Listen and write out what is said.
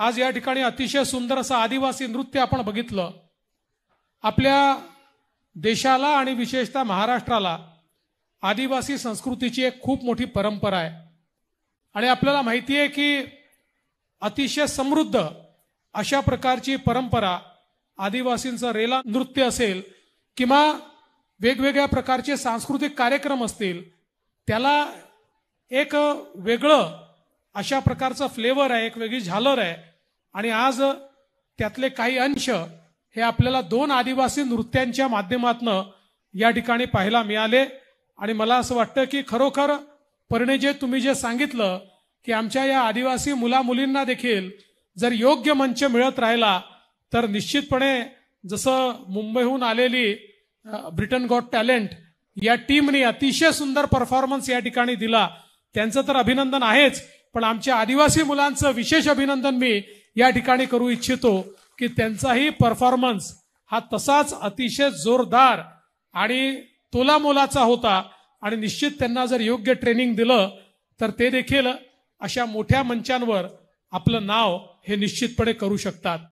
आज या ठिकाणी अतिशय सुंदर असं आदिवासी नृत्य आपण बघितलं आपल्या देशाला आणि विशेषतः महाराष्ट्राला आदिवासी संस्कृतीची एक खूप मोठी परंपरा आहे आणि आपल्याला माहिती आहे की अतिशय समृद्ध अशा प्रकारची परंपरा आदिवासींचं रेला नृत्य असेल किंवा वेगवेगळ्या प्रकारचे सांस्कृतिक कार्यक्रम असतील त्याला एक वेगळं अशा प्रकारचं फ्लेवर आहे एक वेगळी झालर आहे आणि आज त्यातले काही अंश हे आपल्याला दोन आदिवासी नृत्यांच्या माध्यमातून या ठिकाणी पाहायला मिळाले आणि मला असं वाटतं की खरोखर परणे जे तुम्ही जे सांगितलं की आमच्या या आदिवासी मुला मुलींना देखील जर योग्य मंच मिळत राहिला तर निश्चितपणे जसं मुंबईहून आलेली ब्रिटन गॉट टॅलेंट या टीमने अतिशय सुंदर परफॉर्मन्स या ठिकाणी दिला त्यांचं तर अभिनंदन आहेच पण आमच्या आदिवासी मुलांचं विशेष अभिनंदन मी या ठिकाणी करू इच्छितो की त्यांचाही परफॉर्मन्स हा तसाच अतिशय जोरदार आणि तोलामोलाचा होता आणि निश्चित त्यांना जर योग्य ट्रेनिंग दिलं तर ते देखील अशा मोठ्या मंचांवर आपलं नाव हे निश्चितपणे करू शकतात